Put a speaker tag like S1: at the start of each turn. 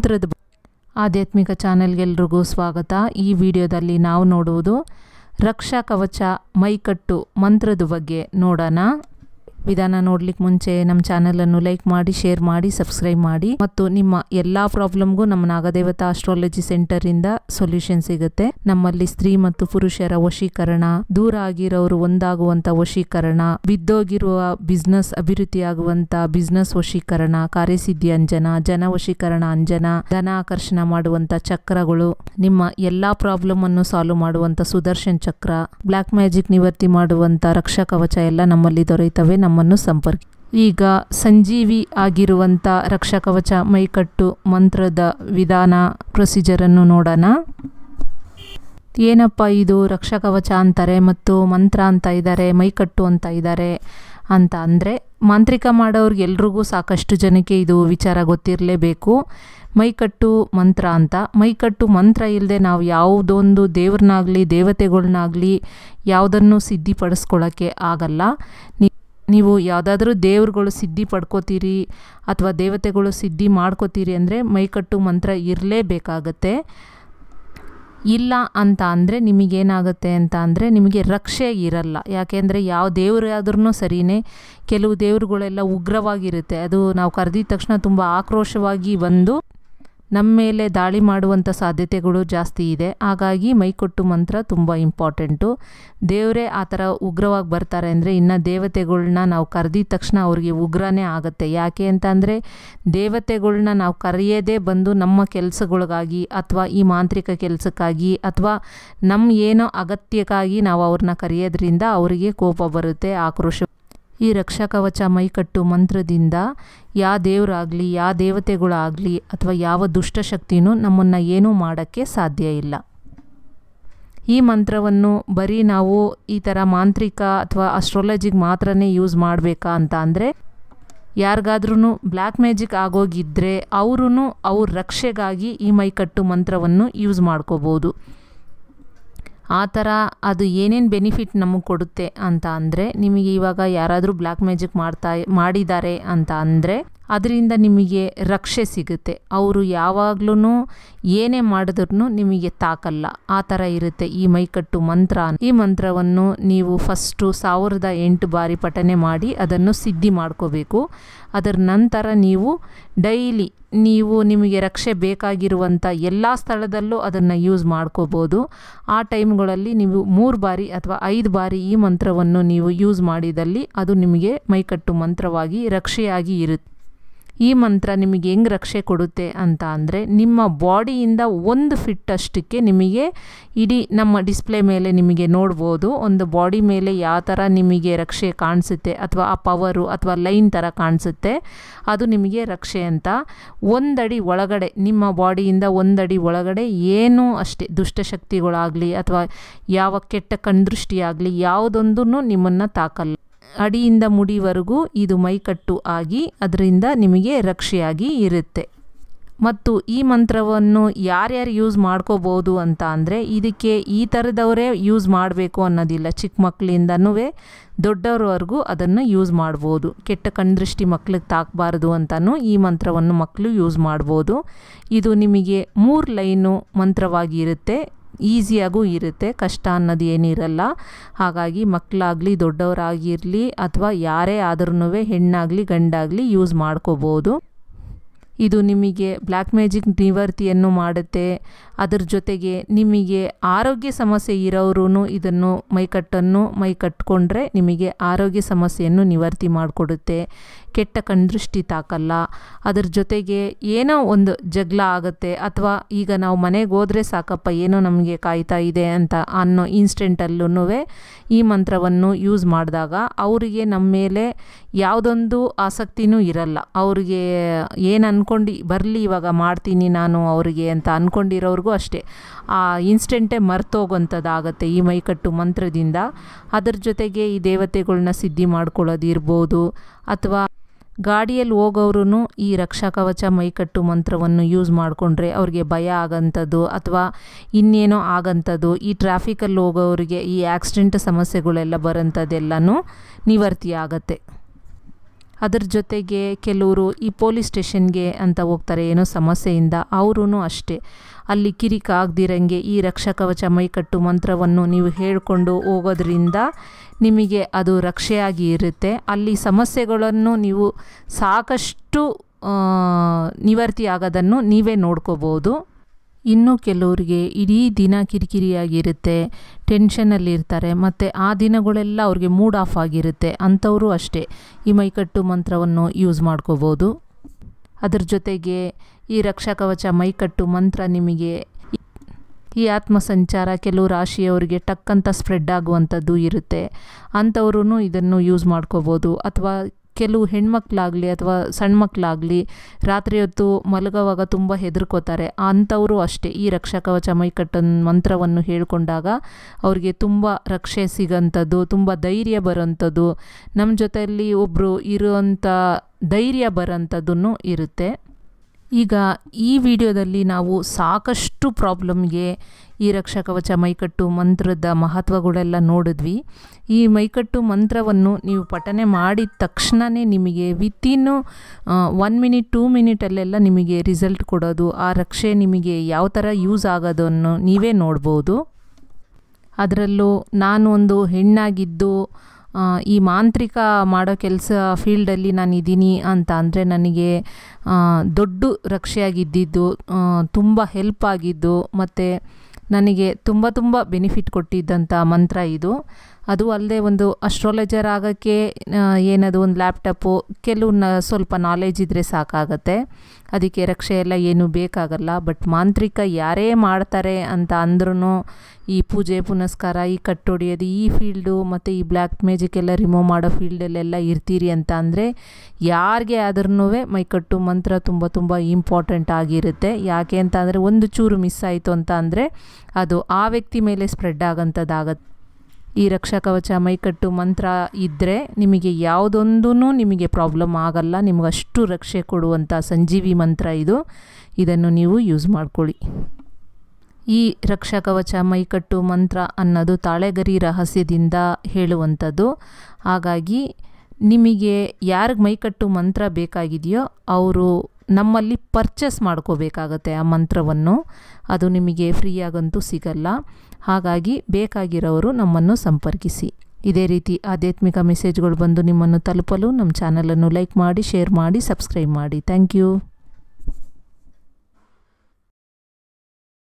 S1: ಮಂತ್ರದ ಆಧ್ಯಾತ್ಮಿಕ ಚಾನೆಲ್ಗೆಲ್ರಿಗೂ ಸ್ವಾಗತ ಈ ವಿಡಿಯೋದಲ್ಲಿ ನಾವು ನೋಡುವುದು ರಕ್ಷಾ ಕವಚ ಮೈಕಟ್ಟು ಮಂತ್ರದ ಬಗ್ಗೆ ನೋಡೋಣ ವಿಧಾನ ನೋಡ್ಲಿಕ್ಕೆ ಮುಂಚೆ ನಮ್ಮ ಅನ್ನು ಲೈಕ್ ಮಾಡಿ ಶೇರ್ ಮಾಡಿ ಸಬ್ಸ್ಕ್ರೈಬ್ ಮಾಡಿ ಮತ್ತು ನಿಮ್ಮ ಎಲ್ಲಾ ಪ್ರಾಬ್ಲಮ್ಗೂ ನಮ್ಮ ನಾಗದೇವತಾ ಆಸ್ಟ್ರಾಲಜಿ ಸೆಂಟರ್ ಇಂದ ಸೊಲ್ಯೂಷನ್ ಸಿಗುತ್ತೆ ನಮ್ಮಲ್ಲಿ ಸ್ತ್ರೀ ಮತ್ತು ಪುರುಷರ ವಶೀಕರಣ ದೂರ ಆಗಿರೋರು ಒಂದಾಗುವಂತ ವಶೀಕರಣ ಬಿದ್ದೋಗಿರುವ ಬಿಸ್ನೆಸ್ ಅಭಿವೃದ್ಧಿಯಾಗುವಂತ ಬಿಸ್ನೆಸ್ ವಶೀಕರಣ ಕಾರ್ಯಸಿದ್ಧಿ ಅಂಜನ ಜನ ವಶೀಕರಣ ಅಂಜನ ಧನ ಆಕರ್ಷಣ ಮಾಡುವಂತ ಚಕ್ರಗಳು ನಿಮ್ಮ ಎಲ್ಲಾ ಪ್ರಾಬ್ಲಮ್ ಅನ್ನು ಸಾಲ್ವ್ ಮಾಡುವಂತ ಸುದರ್ಶನ್ ಚಕ್ರ ಬ್ಲಾಕ್ ಮ್ಯಾಜಿಕ್ ನಿವರ್ತಿ ಮಾಡುವಂತ ರಕ್ಷಾ ಕವಚ ಎಲ್ಲ ನಮ್ಮಲ್ಲಿ ದೊರೆಯುತ್ತವೆ ನಮ್ಮನ್ನು ಸಂಪರ್ಕ ಈಗ ಸಂಜೀವಿ ಆಗಿರುವಂಥ ರಕ್ಷಕವಚ ಮೈಕಟ್ಟು ಮಂತ್ರದ ವಿಧಾನ ಪ್ರೊಸೀಜರನ್ನು ನೋಡೋಣ ಏನಪ್ಪ ಇದು ರಕ್ಷಕವಚ ಅಂತಾರೆ ಮತ್ತು ಮಂತ್ರ ಅಂತ ಇದ್ದಾರೆ ಮೈಕಟ್ಟು ಅಂತ ಇದ್ದಾರೆ ಅಂತ ಅಂದರೆ ಮಾಂತ್ರಿಕ ಎಲ್ರಿಗೂ ಸಾಕಷ್ಟು ಜನಕ್ಕೆ ಇದು ವಿಚಾರ ಗೊತ್ತಿರಲೇಬೇಕು ಮೈಕಟ್ಟು ಮಂತ್ರ ಅಂತ ಮೈಕಟ್ಟು ಮಂತ್ರ ಇಲ್ಲದೆ ನಾವು ಯಾವುದೊಂದು ದೇವ್ರನ್ನಾಗಲಿ ದೇವತೆಗಳನ್ನಾಗಲಿ ಯಾವುದನ್ನು ಸಿದ್ಧಿಪಡಿಸ್ಕೊಳ್ಳೋಕ್ಕೆ ಆಗಲ್ಲ ನೀವು ಯಾವುದಾದ್ರೂ ದೇವ್ರುಗಳು ಸಿದ್ಧಿ ಪಡ್ಕೋತೀರಿ ಅಥವಾ ದೇವತೆಗಳು ಸಿದ್ಧಿ ಮಾಡ್ಕೋತೀರಿ ಅಂದರೆ ಮೈಕಟ್ಟು ಮಂತ್ರ ಇರಲೇಬೇಕಾಗತ್ತೆ ಇಲ್ಲ ಅಂತ ಅಂದರೆ ನಿಮಗೇನಾಗುತ್ತೆ ಅಂತ ಅಂದರೆ ನಿಮಗೆ ರಕ್ಷೆ ಇರಲ್ಲ ಯಾಕೆಂದರೆ ಯಾವ ದೇವರಾದ್ರೂ ಸರಿಯೇ ಕೆಲವು ದೇವರುಗಳೆಲ್ಲ ಉಗ್ರವಾಗಿರುತ್ತೆ ಅದು ನಾವು ಕರೆದಿದ ತಕ್ಷಣ ತುಂಬ ಆಕ್ರೋಶವಾಗಿ ಬಂದು ನಮ್ಮ ಮೇಲೆ ದಾಳಿ ಮಾಡುವಂಥ ಸಾಧ್ಯತೆಗಳು ಜಾಸ್ತಿ ಇದೆ ಹಾಗಾಗಿ ಮೈಕೊಟ್ಟು ಮಂತ್ರ ತುಂಬ ಇಂಪಾರ್ಟೆಂಟು ದೇವರೇ ಆ ಥರ ಉಗ್ರವಾಗಿ ಬರ್ತಾರೆ ಅಂದರೆ ಇನ್ನು ದೇವತೆಗಳನ್ನ ನಾವು ಕರೆದಿದ ತಕ್ಷಣ ಅವ್ರಿಗೆ ಉಗ್ರನೇ ಆಗುತ್ತೆ ಯಾಕೆ ಅಂತಂದರೆ ದೇವತೆಗಳನ್ನ ನಾವು ಕರೆಯೋದೇ ಬಂದು ನಮ್ಮ ಕೆಲಸಗಳಿಗಾಗಿ ಅಥವಾ ಈ ಮಾಂತ್ರಿಕ ಕೆಲಸಕ್ಕಾಗಿ ಅಥವಾ ನಮ್ಮ ಏನೋ ಅಗತ್ಯಕ್ಕಾಗಿ ನಾವು ಅವ್ರನ್ನ ಕರೆಯೋದ್ರಿಂದ ಅವರಿಗೆ ಕೋಪ ಬರುತ್ತೆ ಆಕ್ರೋಶ ಈ ರಕ್ಷಾಕವಚ ಮೈಕಟ್ಟು ಮಂತ್ರದಿಂದ ಯಾ ದೇವರಾಗಲಿ ಯಾ ದೇವತೆಗಳಾಗಲಿ ಅಥವಾ ಯಾವ ದುಷ್ಟಶಕ್ತಿನೂ ನಮ್ಮನ್ನು ಏನೂ ಮಾಡೋಕ್ಕೆ ಸಾಧ್ಯ ಇಲ್ಲ ಈ ಮಂತ್ರವನ್ನು ಬರೀ ನಾವು ಈ ಥರ ಮಾಂತ್ರಿಕ ಅಥವಾ ಅಸ್ಟ್ರಾಲಜಿಗೆ ಮಾತ್ರನೇ ಯೂಸ್ ಮಾಡಬೇಕಾ ಅಂತ ಅಂದರೆ ಯಾರಿಗಾದ್ರೂ ಬ್ಲ್ಯಾಕ್ ಮ್ಯಾಜಿಕ್ ಆಗೋಗಿದ್ದರೆ ಅವರೂ ಅವ್ರ ರಕ್ಷೆಗಾಗಿ ಈ ಮೈಕಟ್ಟು ಮಂತ್ರವನ್ನು ಯೂಸ್ ಮಾಡ್ಕೋಬೋದು ಆ ಥರ ಅದು ಏನೇನು ಬೆನಿಫಿಟ್ ನಮಗೆ ಕೊಡುತ್ತೆ ಅಂತ ಅಂದರೆ ನಿಮಗೆ ಇವಾಗ ಯಾರಾದರೂ ಬ್ಲ್ಯಾಕ್ ಮ್ಯಾಜಿಕ್ ಮಾಡ್ತಾ ಮಾಡಿದ್ದಾರೆ ಅಂತ ಅಂದರೆ ಅದರಿಂದ ನಿಮಗೆ ರಕ್ಷೆ ಸಿಗುತ್ತೆ ಅವರು ಯಾವಾಗ್ಲೂ ಏನೇ ಮಾಡಿದ್ರು ನಿಮಗೆ ತಾಕಲ್ಲ ಆ ಥರ ಇರುತ್ತೆ ಈ ಮೈಕಟ್ಟು ಮಂತ್ರ ಈ ಮಂತ್ರವನ್ನು ನೀವು ಫಸ್ಟು ಸಾವಿರದ ಎಂಟು ಬಾರಿ ಪಠನೆ ಮಾಡಿ ಅದನ್ನು ಸಿದ್ಧಿ ಮಾಡ್ಕೋಬೇಕು ಅದರ ನಂತರ ನೀವು ಡೈಲಿ ನೀವು ನಿಮಗೆ ರಕ್ಷೆ ಬೇಕಾಗಿರುವಂಥ ಎಲ್ಲ ಸ್ಥಳದಲ್ಲೂ ಅದನ್ನು ಯೂಸ್ ಮಾಡ್ಕೋಬೋದು ಆ ಟೈಮ್ಗಳಲ್ಲಿ ನೀವು ಮೂರು ಬಾರಿ ಅಥವಾ ಐದು ಬಾರಿ ಈ ಮಂತ್ರವನ್ನು ನೀವು ಯೂಸ್ ಮಾಡಿದಲ್ಲಿ ಅದು ನಿಮಗೆ ಮೈಕಟ್ಟು ಮಂತ್ರವಾಗಿ ರಕ್ಷೆಯಾಗಿ ಇರುತ್ತೆ ಈ ಮಂತ್ರ ನಿಮಗೆ ಹೆಂಗೆ ರಕ್ಷೆ ಕೊಡುತ್ತೆ ಅಂತ ಅಂದರೆ ನಿಮ್ಮ ಬಾಡಿಯಿಂದ ಒಂದು ಫಿಟ್ ಅಷ್ಟಕ್ಕೆ ನಿಮಗೆ ಇಡೀ ನಮ್ಮ ಡಿಸ್ಪ್ಲೇ ಮೇಲೆ ನಿಮಗೆ ನೋಡ್ಬೋದು ಒಂದು ಬಾಡಿ ಮೇಲೆ ಯಾವ ಥರ ನಿಮಗೆ ರಕ್ಷೆ ಕಾಣಿಸುತ್ತೆ ಅಥವಾ ಆ ಪವರು ಅಥವಾ ಲೈನ್ ಥರ ಕಾಣಿಸುತ್ತೆ ಅದು ನಿಮಗೆ ರಕ್ಷೆ ಅಂತ ಒಂದಡಿ ಒಳಗಡೆ ನಿಮ್ಮ ಬಾಡಿಯಿಂದ ಒಂದಡಿ ಒಳಗಡೆ ಏನೂ ಅಷ್ಟೇ ದುಷ್ಟಶಕ್ತಿಗಳಾಗಲಿ ಅಥವಾ ಯಾವ ಕೆಟ್ಟ ಕಣ್ದೃಷ್ಟಿಯಾಗಲಿ ಯಾವುದೊಂದೂ ನಿಮ್ಮನ್ನು ತಾಕಲ್ಲ ಅಡಿಯಿಂದ ಮುಡಿವರೆಗೂ ಇದು ಮೈಕಟ್ಟು ಆಗಿ ಅದರಿಂದ ನಿಮಗೆ ರಕ್ಷೆಯಾಗಿ ಇರುತ್ತೆ ಮತ್ತು ಈ ಮಂತ್ರವನ್ನು ಯಾರ್ಯಾರು ಯೂಸ್ ಮಾಡ್ಕೋಬೋದು ಅಂತ ಅಂದರೆ ಇದಕ್ಕೆ ಈ ಥರದವರೇ ಯೂಸ್ ಮಾಡಬೇಕು ಅನ್ನೋದಿಲ್ಲ ಚಿಕ್ಕ ಮಕ್ಕಳಿಂದನೂ ದೊಡ್ಡವರವರೆಗೂ ಅದನ್ನು ಯೂಸ್ ಮಾಡ್ಬೋದು ಕೆಟ್ಟ ಕಣ್ದೃಷ್ಟಿ ಮಕ್ಕಳಿಗೆ ತಾಕಬಾರ್ದು ಅಂತಲೂ ಈ ಮಂತ್ರವನ್ನು ಮಕ್ಕಳು ಯೂಸ್ ಮಾಡ್ಬೋದು ಇದು ನಿಮಗೆ ಮೂರು ಲೈನು ಮಂತ್ರವಾಗಿರುತ್ತೆ ಈಸಿಯಾಗೂ ಇರುತ್ತೆ ಕಷ್ಟ ಅನ್ನೋದು ಏನಿರಲ್ಲ ಹಾಗಾಗಿ ಮಕ್ಕಳಾಗಲಿ ದೊಡ್ಡವರಾಗಿರಲಿ ಅಥವಾ ಯಾರೇ ಆದ್ರೂ ಹೆಣ್ಣಾಗಲಿ ಗಂಡಾಗಲಿ ಯೂಸ್ ಮಾಡ್ಕೋಬೋದು ಇದು ನಿಮಗೆ ಬ್ಲ್ಯಾಕ್ ಮ್ಯಾಜಿಕ್ ನಿವರ್ತಿಯನ್ನು ಮಾಡುತ್ತೆ ಅದರ ಜೊತೆಗೆ ನಿಮಗೆ ಆರೋಗ್ಯ ಸಮಸ್ಯೆ ಇರೋರು ಇದನ್ನು ಮೈಕಟ್ಟನ್ನು ಮೈ ಕಟ್ಕೊಂಡ್ರೆ ನಿಮಗೆ ಆರೋಗ್ಯ ಸಮಸ್ಯೆಯನ್ನು ನಿವರ್ತಿ ಮಾಡಿಕೊಡುತ್ತೆ ಕೆಟ್ಟ ಕಣ್ದೃಷ್ಟಿ ತಾಕಲ್ಲ ಅದರ ಜೊತೆಗೆ ಏನೋ ಒಂದು ಜಗಳ ಆಗುತ್ತೆ ಅಥವಾ ಈಗ ನಾವು ಮನೆಗೆ ಹೋದರೆ ಸಾಕಪ್ಪ ಏನೋ ನಮಗೆ ಕಾಯ್ತಾ ಇದೆ ಅಂತ ಅನ್ನೋ ಇನ್ಸ್ಟೆಂಟಲ್ಲೂ ಈ ಮಂತ್ರವನ್ನು ಯೂಸ್ ಮಾಡಿದಾಗ ಅವರಿಗೆ ನಮ್ಮ ಮೇಲೆ ಯಾವುದೊಂದು ಆಸಕ್ತಿನೂ ಇರಲ್ಲ ಅವರಿಗೆ ಏನು ಅಂದ್ಕೊಂಡು ಬರಲಿ ಇವಾಗ ಮಾಡ್ತೀನಿ ನಾನು ಅವರಿಗೆ ಅಂತ ಅಂದ್ಕೊಂಡಿರೋರಿಗೂ ಅಷ್ಟೇ ಆ ಇನ್ಸ್ಟೆಂಟೇ ಮರ್ತೋಗೋಂಥದ್ದಾಗತ್ತೆ ಈ ಮೈಕಟ್ಟು ಮಂತ್ರದಿಂದ ಅದರ ಜೊತೆಗೆ ಈ ದೇವತೆಗಳನ್ನ ಸಿದ್ಧಿ ಮಾಡ್ಕೊಳ್ಳೋದಿರ್ಬೋದು ಅಥವಾ ಗಾಡಿಯಲ್ಲಿ ಹೋಗೋರು ಈ ರಕ್ಷಾ ಕವಚ ಮೈಕಟ್ಟು ಮಂತ್ರವನ್ನು ಯೂಸ್ ಮಾಡಿಕೊಂಡ್ರೆ ಅವ್ರಿಗೆ ಭಯ ಆಗಂಥದ್ದು ಅಥವಾ ಇನ್ನೇನೋ ಆಗಂಥದ್ದು ಈ ಟ್ರಾಫಿಕಲ್ಲಿ ಹೋಗೋರಿಗೆ ಈ ಆಕ್ಸಿಡೆಂಟ್ ಸಮಸ್ಯೆಗಳೆಲ್ಲ ಬರೋಂಥದ್ದೆಲ್ಲನೂ ನಿವರ್ತಿ ಆಗತ್ತೆ ಅದರ ಜೊತೆಗೆ ಕೆಲವರು ಈ ಪೊಲೀಸ್ ಸ್ಟೇಷನ್ಗೆ ಅಂತ ಹೋಗ್ತಾರೆ ಏನೋ ಸಮಸ್ಯೆಯಿಂದ ಅವರೂ ಅಷ್ಟೇ ಅಲ್ಲಿ ಕಿರಿಕ ಆಗದಿರಂಗೆ ಈ ರಕ್ಷಕವಚ ಮೈಕಟ್ಟು ಮಂತ್ರವನ್ನು ನೀವು ಹೇಳಿಕೊಂಡು ಹೋಗೋದ್ರಿಂದ ನಿಮಗೆ ಅದು ರಕ್ಷೆಯಾಗಿ ಇರುತ್ತೆ ಅಲ್ಲಿ ಸಮಸ್ಯೆಗಳನ್ನು ನೀವು ಸಾಕಷ್ಟು ನಿವರ್ತಿ ಆಗೋದನ್ನು ನೀವೇ ನೋಡ್ಕೋಬೋದು ಇನ್ನು ಕೆಲವರಿಗೆ ಇಡೀ ದಿನ ಕಿರಿಕಿರಿಯಾಗಿರುತ್ತೆ ಟೆನ್ಷನಲ್ಲಿರ್ತಾರೆ ಮತ್ತು ಆ ದಿನಗಳೆಲ್ಲ ಅವ್ರಿಗೆ ಮೂಡ್ ಆಫ್ ಆಗಿರುತ್ತೆ ಅಂಥವರು ಅಷ್ಟೇ ಈ ಮೈಕಟ್ಟು ಮಂತ್ರವನ್ನು ಯೂಸ್ ಮಾಡ್ಕೋಬೋದು ಅದರ ಜೊತೆಗೆ ಈ ರಕ್ಷಾಕವಚ ಮೈಕಟ್ಟು ಮಂತ್ರ ನಿಮಗೆ ಈ ಆತ್ಮ ಸಂಚಾರ ಕೆಲವು ರಾಶಿಯವರಿಗೆ ಟಕ್ಕಂತ ಸ್ಪ್ರೆಡ್ ಆಗುವಂಥದ್ದು ಇರುತ್ತೆ ಅಂಥವ್ರೂ ಇದನ್ನು ಯೂಸ್ ಮಾಡ್ಕೋಬೋದು ಅಥವಾ ಕೆಲವು ಹೆಣ್ಮಕ್ಳಾಗಲಿ ಅಥವಾ ಸಣ್ಣ ಮಕ್ಕಳಾಗಲಿ ರಾತ್ರಿ ಹೊತ್ತು ಮಲಗುವಾಗ ತುಂಬ ಹೆದರ್ಕೋತಾರೆ ಅಂಥವರು ಅಷ್ಟೇ ಈ ರಕ್ಷಾ ಕವಚ ಮೈಕಟ್ಟನ್ ಮಂತ್ರವನ್ನು ಹೇಳಿಕೊಂಡಾಗ ಅವರಿಗೆ ತುಂಬ ರಕ್ಷೆ ಸಿಗೋಂಥದ್ದು ತುಂಬ ಧೈರ್ಯ ಬರೋಂಥದ್ದು ನಮ್ಮ ಜೊತೆಯಲ್ಲಿ ಒಬ್ಬರು ಇರುವಂಥ ಧೈರ್ಯ ಬರೋಂಥದ್ದನ್ನು ಇರುತ್ತೆ ಈಗ ಈ ವಿಡಿಯೋದಲ್ಲಿ ನಾವು ಸಾಕಷ್ಟು ಪ್ರಾಬ್ಲಮ್ಗೆ ಈ ರಕ್ಷಕವಚ ಮೈಕಟ್ಟು ಮಂತ್ರದ ಮಹತ್ವಗಳೆಲ್ಲ ನೋಡಿದ್ವಿ ಈ ಮೈಕಟ್ಟು ಮಂತ್ರವನ್ನು ನೀವು ಪಠನೆ ಮಾಡಿದ ತಕ್ಷಣವೇ ನಿಮಗೆ ವಿತಿನ್ನು ಒನ್ ಮಿನಿಟ್ ಟೂ ಮಿನಿಟಲ್ಲೆಲ್ಲ ನಿಮಗೆ ರಿಸಲ್ಟ್ ಕೊಡೋದು ಆ ರಕ್ಷೆ ನಿಮಗೆ ಯಾವ ಥರ ಯೂಸ್ ಆಗೋದನ್ನು ನೀವೇ ನೋಡ್ಬೋದು ಅದರಲ್ಲೂ ನಾನು ಒಂದು ಹೆಣ್ಣಾಗಿದ್ದು ಈ ಮಾಂತ್ರಿಕ ಮಾಡೋ ಕೆಲಸ ಫೀಲ್ಡಲ್ಲಿ ನಾನು ಇದ್ದೀನಿ ಅಂತ ಅಂದರೆ ನನಗೆ ದೊಡ್ಡ ರಕ್ಷೆಯಾಗಿದ್ದಿದ್ದು ತುಂಬ ಹೆಲ್ಪ್ ಆಗಿದ್ದು ಮತ್ತು ನನಗೆ ತುಂಬ ತುಂಬ ಬೆನಿಫಿಟ್ ಕೊಟ್ಟಿದ್ದಂಥ ಮಂತ್ರ ಇದು ಅದು ಅಲ್ಲದೆ ಒಂದು ಅಸ್ಟ್ರಾಲಜರ್ ಆಗೋಕ್ಕೆ ಏನದು ಒಂದು ಲ್ಯಾಪ್ಟಾಪು ಕೆಲವು ಸ್ವಲ್ಪ ನಾಲೆಜ್ ಇದ್ದರೆ ಸಾಕಾಗತ್ತೆ ಅದಕ್ಕೆ ರಕ್ಷೆ ಎಲ್ಲ ಏನೂ ಬೇಕಾಗಲ್ಲ ಬಟ್ ಮಾಂತ್ರಿಕ ಯಾರೇ ಮಾಡ್ತಾರೆ ಅಂತ ಅಂದ್ರೂ ಈ ಪೂಜೆ ಪುನಸ್ಕಾರ ಈ ಕಟ್ಟೊಡಿಯೋದು ಈ ಫೀಲ್ಡು ಮತ್ತು ಈ ಬ್ಲ್ಯಾಕ್ ಮ್ಯಾಜಿಕ್ ಎಲ್ಲ ರಿಮೂವ್ ಮಾಡೋ ಫೀಲ್ಡಲ್ಲೆಲ್ಲ ಇರ್ತೀರಿ ಅಂತ ಅಂದರೆ ಯಾರಿಗೆ ಆದ್ರೂ ಮೈಕಟ್ಟು ಮಂತ್ರ ತುಂಬ ತುಂಬ ಇಂಪಾರ್ಟೆಂಟ್ ಆಗಿರುತ್ತೆ ಯಾಕೆ ಅಂತ ಅಂದರೆ ಒಂದು ಚೂರು ಮಿಸ್ ಆಯಿತು ಅಂತ ಅಂದರೆ ಅದು ಆ ವ್ಯಕ್ತಿ ಮೇಲೆ ಸ್ಪ್ರೆಡ್ ಆಗೋಂಥದ್ದಾಗತ್ತೆ ಈ ರಕ್ಷಾಕವಚ ಮೈಕಟ್ಟು ಮಂತ್ರ ಇದ್ದರೆ ನಿಮಗೆ ಯಾವುದೊಂದೂ ನಿಮಗೆ ಪ್ರಾಬ್ಲಮ್ ಆಗಲ್ಲ ನಿಮಗಷ್ಟು ರಕ್ಷೆ ಕೊಡುವಂಥ ಸಂಜೀವಿ ಮಂತ್ರ ಇದು ಇದನ್ನು ನೀವು ಯೂಸ್ ಮಾಡ್ಕೊಳ್ಳಿ ಈ ರಕ್ಷಾಕವಚ ಮೈಕಟ್ಟು ಮಂತ್ರ ಅನ್ನೋದು ತಾಳೆಗರಿ ರಹಸ್ಯದಿಂದ ಹೇಳುವಂಥದ್ದು ಹಾಗಾಗಿ ನಿಮಗೆ ಯಾರಿಗೆ ಮೈಕಟ್ಟು ಮಂತ್ರ ಬೇಕಾಗಿದೆಯೋ ಅವರು ನಮ್ಮಲ್ಲಿ ಪರ್ಚೇಸ್ ಮಾಡ್ಕೋಬೇಕಾಗತ್ತೆ ಆ ಮಂತ್ರವನ್ನು ಅದು ನಿಮಗೆ ಫ್ರೀಯಾಗಂತೂ ಸಿಗಲ್ಲ ಹಾಗಾಗಿ ಬೇಕಾಗಿರೋರು ನಮ್ಮನ್ನು ಸಂಪರ್ಕಿಸಿ ಇದೇ ರೀತಿ ಆಧ್ಯಾತ್ಮಿಕ ಮೆಸೇಜ್ಗಳು ಬಂದು ನಿಮ್ಮನ್ನು ತಲುಪಲು ನಮ್ಮ ಚಾನಲನ್ನು ಲೈಕ್ ಮಾಡಿ ಶೇರ್ ಮಾಡಿ ಸಬ್ಸ್ಕ್ರೈಬ್ ಮಾಡಿ ಥ್ಯಾಂಕ್ ಯು